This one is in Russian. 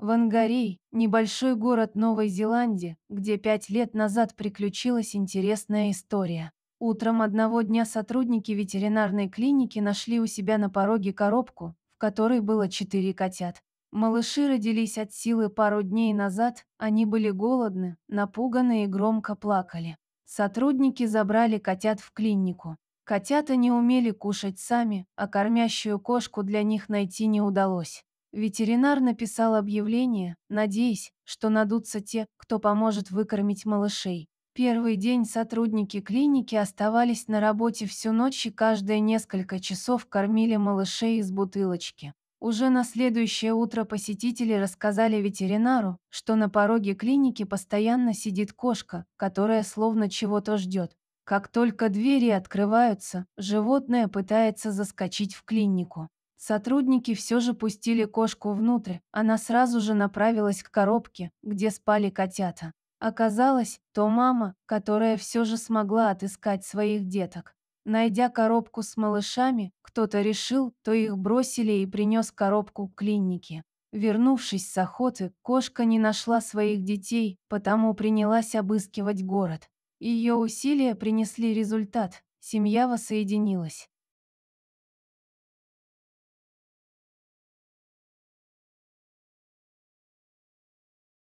В Вангарей – небольшой город Новой Зеландии, где пять лет назад приключилась интересная история. Утром одного дня сотрудники ветеринарной клиники нашли у себя на пороге коробку, в которой было четыре котят. Малыши родились от силы пару дней назад, они были голодны, напуганы и громко плакали. Сотрудники забрали котят в клинику. Котята не умели кушать сами, а кормящую кошку для них найти не удалось. Ветеринар написал объявление, надеясь, что надутся те, кто поможет выкормить малышей. Первый день сотрудники клиники оставались на работе всю ночь и каждые несколько часов кормили малышей из бутылочки. Уже на следующее утро посетители рассказали ветеринару, что на пороге клиники постоянно сидит кошка, которая словно чего-то ждет. Как только двери открываются, животное пытается заскочить в клинику. Сотрудники все же пустили кошку внутрь, она сразу же направилась к коробке, где спали котята. Оказалось, то мама, которая все же смогла отыскать своих деток. Найдя коробку с малышами, кто-то решил, то их бросили и принес коробку к клинике. Вернувшись с охоты, кошка не нашла своих детей, потому принялась обыскивать город. Ее усилия принесли результат, семья воссоединилась.